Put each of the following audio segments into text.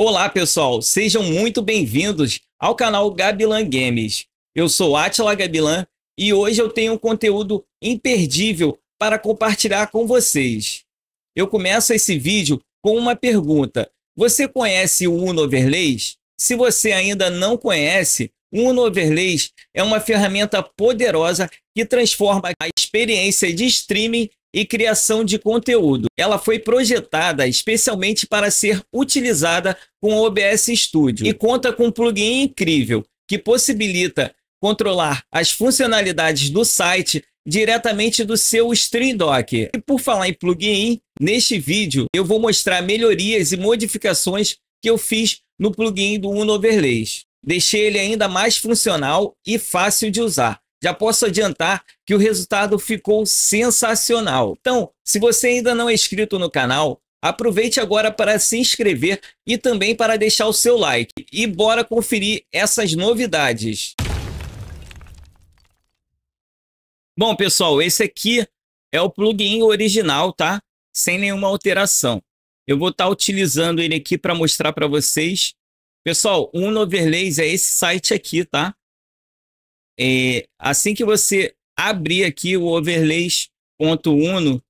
Olá, pessoal. Sejam muito bem-vindos ao canal Gabilan Games. Eu sou Atila Gabilan e hoje eu tenho um conteúdo imperdível para compartilhar com vocês. Eu começo esse vídeo com uma pergunta. Você conhece o Uno Overlays? Se você ainda não conhece, o Uno Overlays é uma ferramenta poderosa que transforma a experiência de streaming e criação de conteúdo. Ela foi projetada especialmente para ser utilizada com o OBS Studio e conta com um plugin incrível que possibilita controlar as funcionalidades do site diretamente do seu Stream Deck. E por falar em plugin, neste vídeo eu vou mostrar melhorias e modificações que eu fiz no plugin do Uno Overlays. Deixei ele ainda mais funcional e fácil de usar. Já posso adiantar que o resultado ficou sensacional. Então, se você ainda não é inscrito no canal, aproveite agora para se inscrever e também para deixar o seu like. E bora conferir essas novidades. Bom, pessoal, esse aqui é o plugin original, tá? Sem nenhuma alteração. Eu vou estar tá utilizando ele aqui para mostrar para vocês. Pessoal, o Unoverlays é esse site aqui, tá? É, assim que você abrir aqui o overlays.uno,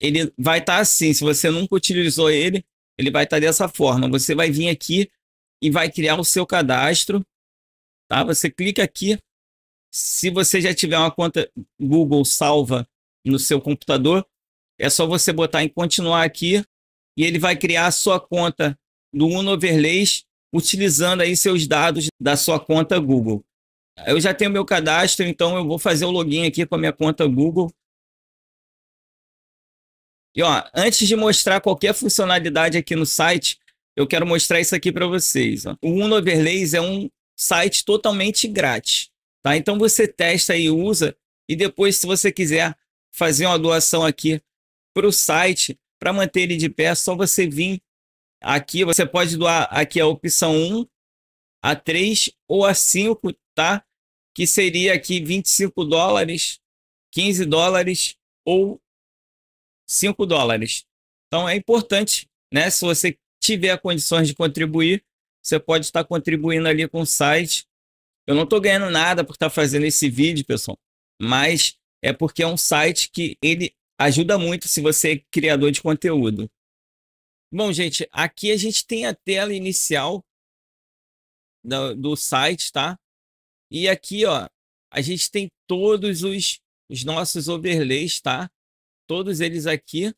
ele vai estar tá assim. Se você nunca utilizou ele, ele vai estar tá dessa forma. Você vai vir aqui e vai criar o seu cadastro. Tá? Você clica aqui. Se você já tiver uma conta Google salva no seu computador, é só você botar em continuar aqui e ele vai criar a sua conta do Uno Overlays utilizando aí seus dados da sua conta Google. Eu já tenho meu cadastro, então eu vou fazer o login aqui com a minha conta Google. E ó, antes de mostrar qualquer funcionalidade aqui no site, eu quero mostrar isso aqui para vocês. Ó. O Uno Overlays é um site totalmente grátis, tá? Então você testa e usa, e depois, se você quiser fazer uma doação aqui para o site, para manter ele de pé, é só você vir aqui. Você pode doar aqui a opção 1, a 3 ou a 5, tá? que seria aqui 25 dólares, 15 dólares ou 5 dólares. Então é importante, né? Se você tiver condições de contribuir, você pode estar contribuindo ali com o site. Eu não estou ganhando nada por estar fazendo esse vídeo, pessoal, mas é porque é um site que ele ajuda muito se você é criador de conteúdo. Bom, gente, aqui a gente tem a tela inicial do, do site, tá? E aqui, ó, a gente tem todos os, os nossos overlays, tá? Todos eles aqui.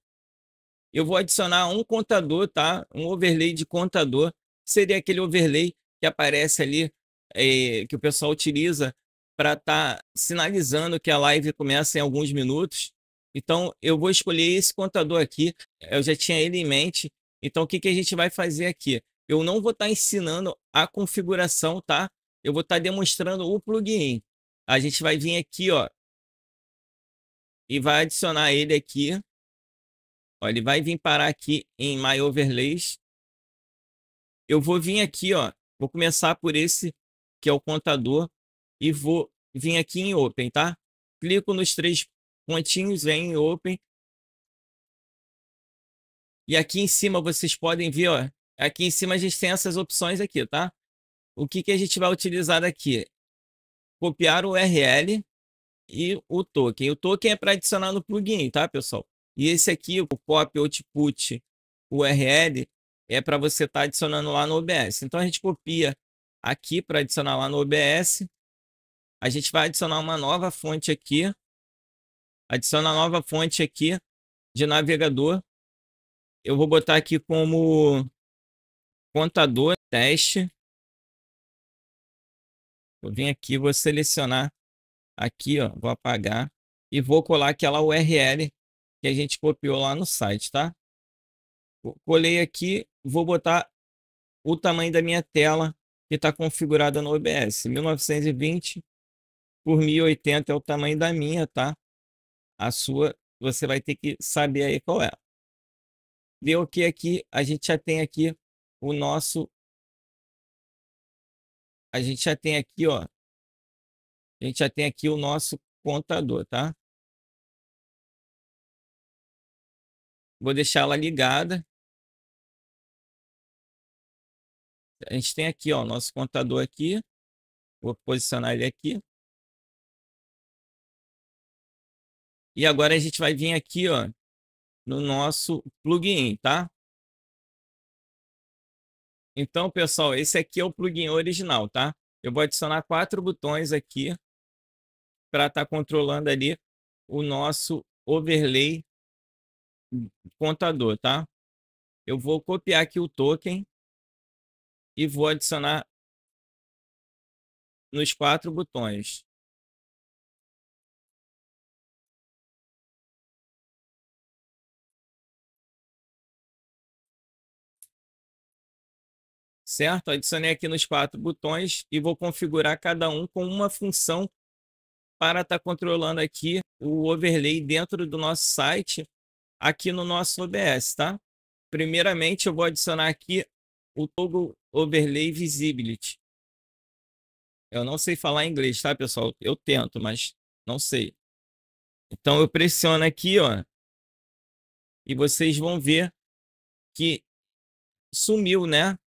Eu vou adicionar um contador, tá? Um overlay de contador. Seria aquele overlay que aparece ali, é, que o pessoal utiliza para estar tá sinalizando que a live começa em alguns minutos. Então, eu vou escolher esse contador aqui. Eu já tinha ele em mente. Então, o que, que a gente vai fazer aqui? Eu não vou estar tá ensinando a configuração, tá? eu vou estar tá demonstrando o plugin. A gente vai vir aqui, ó, e vai adicionar ele aqui. Ó, ele vai vir parar aqui em My Overlays. Eu vou vir aqui, ó, vou começar por esse que é o contador e vou vir aqui em Open, tá? Clico nos três pontinhos, vem em Open. E aqui em cima vocês podem ver, ó, aqui em cima a gente tem essas opções aqui, tá? o que, que a gente vai utilizar aqui? Copiar o URL e o token. O token é para adicionar no plugin, tá, pessoal? E esse aqui, o pop output URL, é para você estar tá adicionando lá no OBS. Então, a gente copia aqui para adicionar lá no OBS. A gente vai adicionar uma nova fonte aqui. Adiciona a nova fonte aqui de navegador. Eu vou botar aqui como contador teste Vou vir aqui, vou selecionar aqui, ó, vou apagar e vou colar aquela URL que a gente copiou lá no site, tá? Colei aqui, vou botar o tamanho da minha tela que está configurada no OBS. 1920 por 1080 é o tamanho da minha, tá? A sua, você vai ter que saber aí qual é. Deu ok aqui, a gente já tem aqui o nosso a gente já tem aqui, ó. A gente já tem aqui o nosso contador, tá? Vou deixar ela ligada. A gente tem aqui, ó, nosso contador aqui. Vou posicionar ele aqui. E agora a gente vai vir aqui, ó, no nosso plugin, tá? Então, pessoal, esse aqui é o plugin original, tá? Eu vou adicionar quatro botões aqui para estar tá controlando ali o nosso overlay contador, tá? Eu vou copiar aqui o token e vou adicionar nos quatro botões. certo? Adicionei aqui nos quatro botões e vou configurar cada um com uma função para estar tá controlando aqui o overlay dentro do nosso site, aqui no nosso OBS, tá? Primeiramente, eu vou adicionar aqui o Toggle Overlay Visibility. Eu não sei falar inglês, tá, pessoal? Eu tento, mas não sei. Então, eu pressiono aqui, ó. E vocês vão ver que sumiu, né?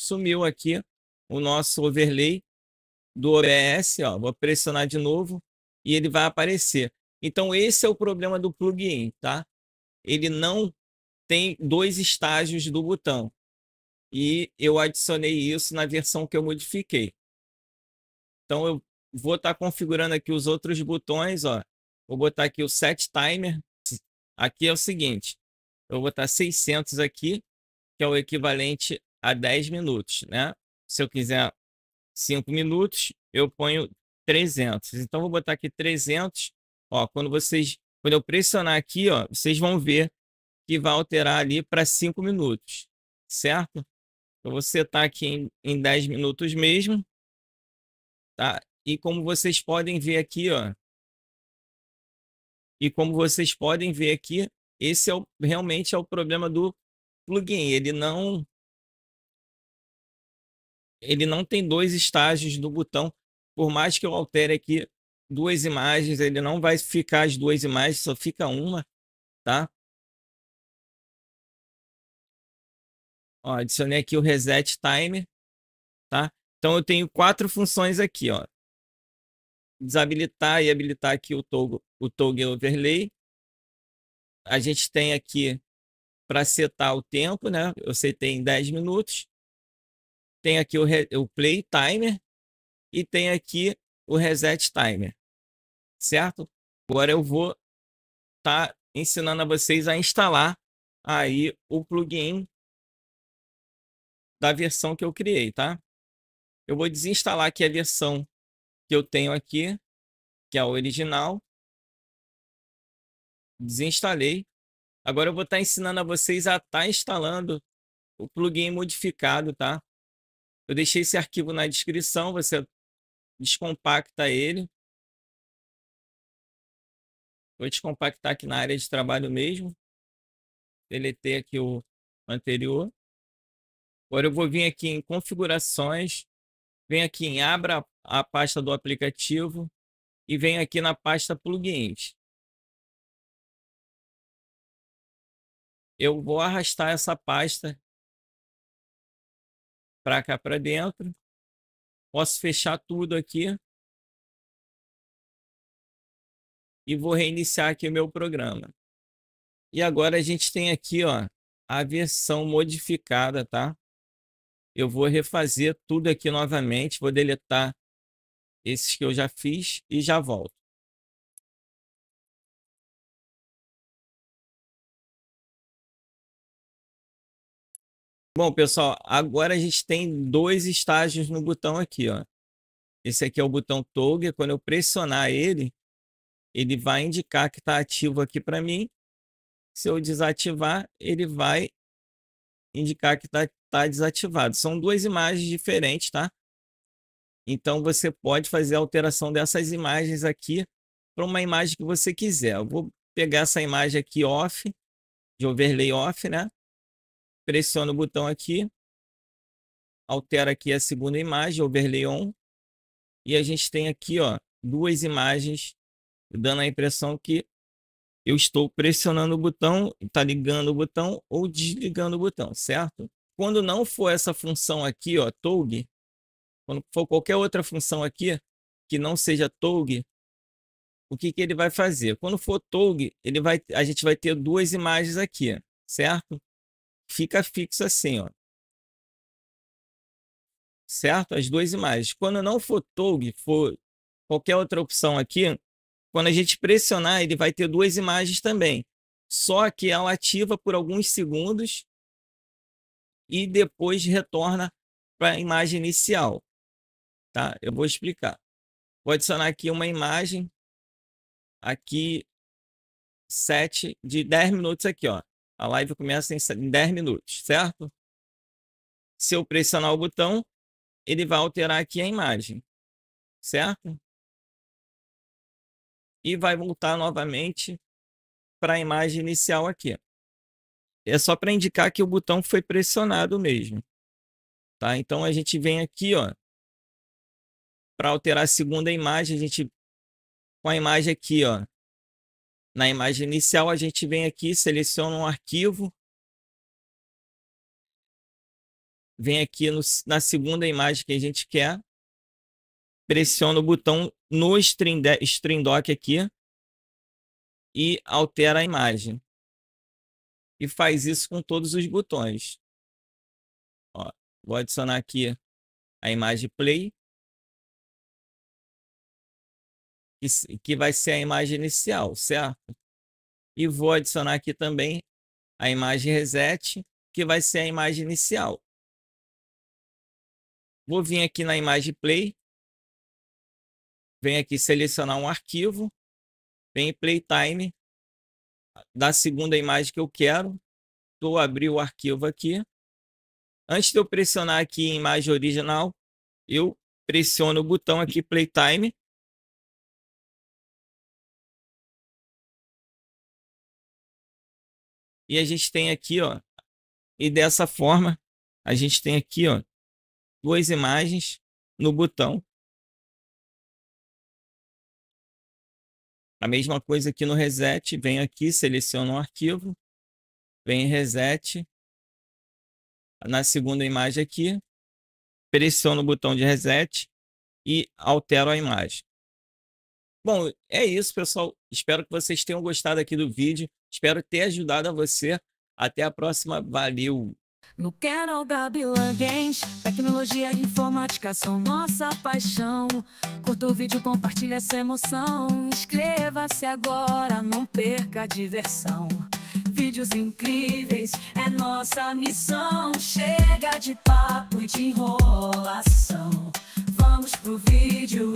sumiu aqui o nosso overlay do OBS, ó, vou pressionar de novo e ele vai aparecer. Então esse é o problema do plugin, tá? Ele não tem dois estágios do botão. E eu adicionei isso na versão que eu modifiquei. Então eu vou estar tá configurando aqui os outros botões, ó. Vou botar aqui o set timer. Aqui é o seguinte, eu vou botar 600 aqui, que é o equivalente a 10 minutos, né? Se eu quiser 5 minutos, eu ponho 300. Então, vou botar aqui 300. Ó, quando vocês, quando eu pressionar aqui, ó, vocês vão ver que vai alterar ali para 5 minutos, certo? Então você tá aqui em, em 10 minutos mesmo, tá? E como vocês podem ver aqui, ó, e como vocês podem ver aqui, esse é o, realmente é o problema do plugin. Ele não ele não tem dois estágios do botão. Por mais que eu altere aqui duas imagens, ele não vai ficar as duas imagens, só fica uma, tá? Ó, adicionei aqui o reset timer, tá? Então eu tenho quatro funções aqui, ó. Desabilitar e habilitar aqui o toggle, o toggle overlay. A gente tem aqui para setar o tempo, né? Eu setei em 10 minutos tem aqui o, o play timer e tem aqui o reset timer, certo? Agora eu vou estar tá ensinando a vocês a instalar aí o plugin da versão que eu criei, tá? Eu vou desinstalar aqui a versão que eu tenho aqui, que é a original. Desinstalei. Agora eu vou estar tá ensinando a vocês a estar tá instalando o plugin modificado, tá? Eu deixei esse arquivo na descrição, você descompacta ele. Vou descompactar aqui na área de trabalho mesmo. Deletei aqui o anterior. Agora eu vou vir aqui em configurações, venho aqui em abra a pasta do aplicativo e venho aqui na pasta plugins. Eu vou arrastar essa pasta para cá para dentro. Posso fechar tudo aqui. E vou reiniciar aqui o meu programa. E agora a gente tem aqui, ó, a versão modificada, tá? Eu vou refazer tudo aqui novamente, vou deletar esses que eu já fiz e já volto. Bom, pessoal, agora a gente tem dois estágios no botão aqui, ó. Esse aqui é o botão Toggle. Quando eu pressionar ele, ele vai indicar que está ativo aqui para mim. Se eu desativar, ele vai indicar que está tá desativado. São duas imagens diferentes, tá? Então, você pode fazer a alteração dessas imagens aqui para uma imagem que você quiser. Eu vou pegar essa imagem aqui off, de overlay off, né? pressiono o botão aqui, altera aqui a segunda imagem, overlay on, e a gente tem aqui ó, duas imagens dando a impressão que eu estou pressionando o botão, está ligando o botão ou desligando o botão, certo? Quando não for essa função aqui, ó, toggle, quando for qualquer outra função aqui que não seja toggle, o que, que ele vai fazer? Quando for toggle, ele vai, a gente vai ter duas imagens aqui, certo? fica fixo assim, ó. Certo? As duas imagens. Quando não for TOG, for qualquer outra opção aqui, quando a gente pressionar, ele vai ter duas imagens também. Só que ela ativa por alguns segundos e depois retorna para a imagem inicial. Tá? Eu vou explicar. Vou adicionar aqui uma imagem aqui 7 de 10 minutos aqui, ó. A live começa em 10 minutos, certo? Se eu pressionar o botão, ele vai alterar aqui a imagem, certo? E vai voltar novamente para a imagem inicial aqui. É só para indicar que o botão foi pressionado mesmo. Tá? Então a gente vem aqui, ó, para alterar a segunda imagem, a gente com a imagem aqui, ó, na imagem inicial, a gente vem aqui, seleciona um arquivo. Vem aqui no, na segunda imagem que a gente quer. Pressiona o botão no Stream, stream Dock aqui e altera a imagem. E faz isso com todos os botões. Ó, vou adicionar aqui a imagem play. que, que vai ser a imagem inicial, certo? E vou adicionar aqui também a imagem reset, que vai ser a imagem inicial. Vou vir aqui na imagem play, venho aqui selecionar um arquivo, vem playtime da segunda imagem que eu quero. Vou abrir o arquivo aqui. Antes de eu pressionar aqui em imagem original, eu pressiono o botão aqui playtime E a gente tem aqui, ó. E dessa forma, a gente tem aqui, ó, duas imagens no botão. A mesma coisa aqui no reset, vem aqui, seleciono o arquivo, vem reset. Na segunda imagem aqui, pressiono o botão de reset e altero a imagem. Bom, é isso, pessoal. Espero que vocês tenham gostado aqui do vídeo. Espero ter ajudado a você. Até a próxima. Valeu! No Carol Gabilan Games, tecnologia e informática são nossa paixão. Curta o vídeo, compartilha essa emoção. Inscreva-se agora, não perca a diversão. Vídeos incríveis é nossa missão. Chega de papo e de enrolação. Vamos pro vídeo.